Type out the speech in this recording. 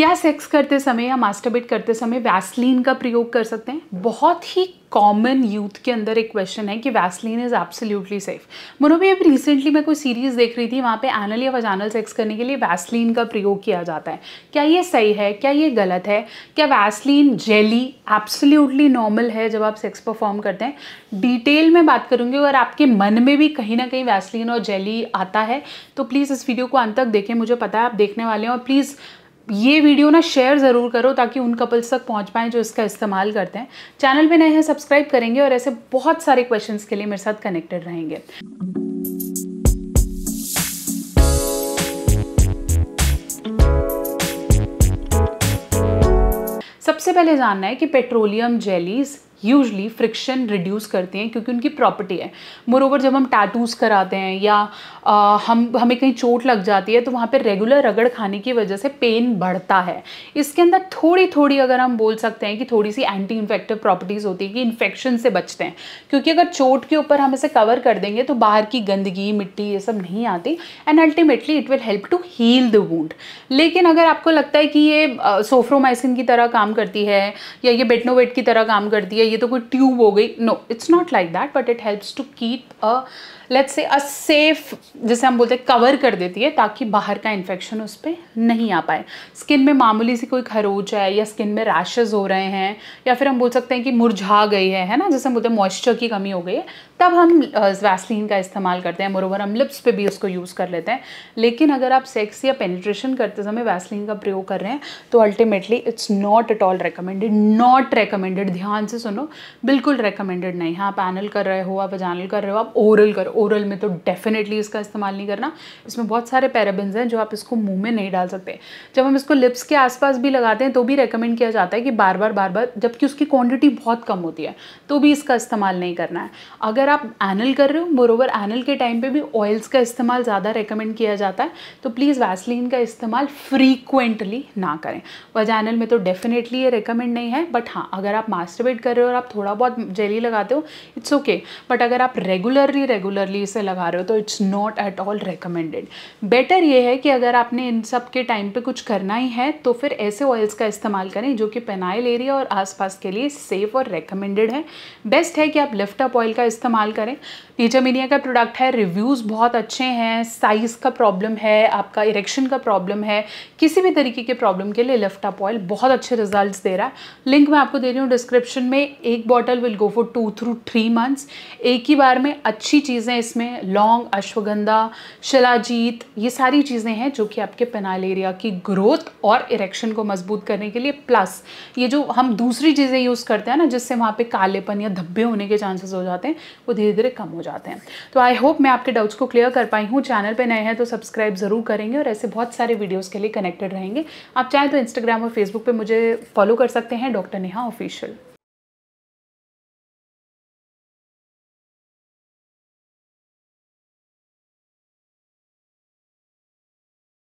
क्या सेक्स करते समय या मास्टरबेट करते समय वैसलीन का प्रयोग कर सकते हैं बहुत ही कॉमन यूथ के अंदर एक क्वेश्चन है कि वैसलीन इज़ एब्सोल्युटली सेफ मनोभी अब रिसेंटली मैं कोई सीरीज़ देख रही थी वहाँ पे एनल या वजानल सेक्स करने के लिए वैसलीन का प्रयोग किया जाता है क्या ये सही है क्या ये गलत है क्या वैसलीन जेली एब्सोल्युटली नॉर्मल है जब आप सेक्स परफॉर्म करते हैं डिटेल में बात करूँगी अगर आपके मन में भी कहीं ना कहीं वैसलीन और जेली आता है तो प्लीज़ इस वीडियो को अंत तक देखें मुझे पता है आप देखने वाले हैं और प्लीज़ ये वीडियो ना शेयर ज़रूर करो ताकि उन कपल्स तक पहुंच पाएँ जो इसका इस्तेमाल करते हैं चैनल पे नए हैं सब्सक्राइब करेंगे और ऐसे बहुत सारे क्वेश्चंस के लिए मेरे साथ कनेक्टेड रहेंगे सबसे पहले जानना है कि petroleum jellies usually friction reduce करते हैं क्योंकि उनकी प्रॉपर्टी है ओवर जब हम टैटूज़ कराते हैं या आ, हम हमें कहीं चोट लग जाती है तो वहाँ पर रेगुलर रगड़ खाने की वजह से पेन बढ़ता है इसके अंदर थोड़ी थोड़ी अगर हम बोल सकते हैं कि थोड़ी सी एंटी इन्फेक्टिव प्रॉपर्टीज़ होती है कि इन्फेक्शन से बचते हैं क्योंकि अगर चोट के ऊपर हम इसे कवर कर देंगे तो बाहर की गंदगी मिट्टी ये सब नहीं आती and ultimately it will help to heal the wood लेकिन अगर आपको लगता है कि ये सोफ्रोमाइसिन की तरह काम करती है या ये बेटनोवेट की तरह काम करती है ये तो कोई ट्यूब हो गई no it's not like that but it helps to keep a let's say a safe जैसे हम बोलते हैं कवर कर देती है ताकि बाहर का इन्फेक्शन उस पर नहीं आ पाए स्किन में मामूली सी कोई खरोच है या स्किन में रैशेज हो रहे हैं या फिर हम बोल सकते हैं कि मुरझा गई है है ना जैसे हम बोलते हैं मॉइस्चर की कमी हो गई है तब हम वैसलीन का इस्तेमाल करते हैं मोरोवर हम लिप्स पे भी उसको यूज़ कर लेते हैं लेकिन अगर आप सेक्स या पेनिट्रेशन करते समय वैसलीन का प्रयोग कर रहे हैं तो ultimately it's not at all recommended not recommended ध्यान से सुनो बिल्कुल रिकमेंडेड नहीं है आप एनल कर रहे हो आप अजानल कर रहे हो आप ओरल कर ओरल में तो डेफिनेटली इसका इस्तेमाल नहीं करना इसमें बहुत सारे पैराबिन्स हैं जो आप इसको मुँह में नहीं डाल सकते जब हम इसको लिप्स के आसपास भी लगाते हैं तो भी रिकमेंड किया जाता है कि बार बार बार बार जबकि उसकी क्वान्टिटी बहुत कम होती है तो भी इसका इस्तेमाल नहीं करना है अगर आप एनल कर रहे हो मोरोवर एनल के टाइम पे भी ऑयल्स का इस्तेमाल ज़्यादा रेकमेंड किया जाता है तो प्लीज़ वैसलिन का इस्तेमाल फ्रीक्वेंटली ना करें एनल में तो डेफिनेटली ये रेकमेंड नहीं है बट हाँ अगर आप मास्टरबेट कर रहे हो और आप थोड़ा बहुत जेली लगाते हो इट्स ओके बट अगर आप रेगुलरली रेगुलरली इसे लगा रहे हो तो it's not at all recommended better ये है कि अगर आपने इन सब के टाइम पर कुछ करना ही है तो फिर ऐसे ऑयल्स का इस्तेमाल करें जो कि पेनाइल एरिया और आसपास के लिए सेफ और रिकमेंडेड है बेस्ट है कि आप लिफ्टअप ऑयल का इस्तेमाल इस्तेमाल करें नेचर मीडिया का प्रोडक्ट है रिव्यूज़ बहुत अच्छे हैं साइज़ का प्रॉब्लम है आपका इरेक्शन का प्रॉब्लम है किसी भी तरीके के प्रॉब्लम के लिए लिफ्टअप ऑयल बहुत अच्छे रिजल्ट दे रहा है लिंक मैं आपको दे रही हूँ डिस्क्रिप्शन में एक bottle will go for two through three months एक ही बार में अच्छी चीज़ें इसमें लौंग अश्वगंधा शिलाजीत ये सारी चीज़ें हैं जो कि आपके पेनाइल एरिया की ग्रोथ और इरेक्शन को मजबूत करने के लिए प्लस ये जो हम दूसरी चीज़ें यूज़ करते हैं ना जिससे वहाँ पे कालेपन या धब्बे होने के चांसेस हो जाते हैं वो धीरे धीरे कम हो जाते हैं तो आई होप मैं आपके डाउट्स को क्लियर कर पाई हूँ चैनल पर नए हैं तो सब्सक्राइब ज़रूर करेंगे और ऐसे बहुत सारे वीडियोज़ के लिए कनेक्टेड रहेंगे आप चाहें तो इंस्टाग्राम और फेसबुक पर मुझे फॉलो कर सकते हैं डॉक्टर नेहा ऑफिशियल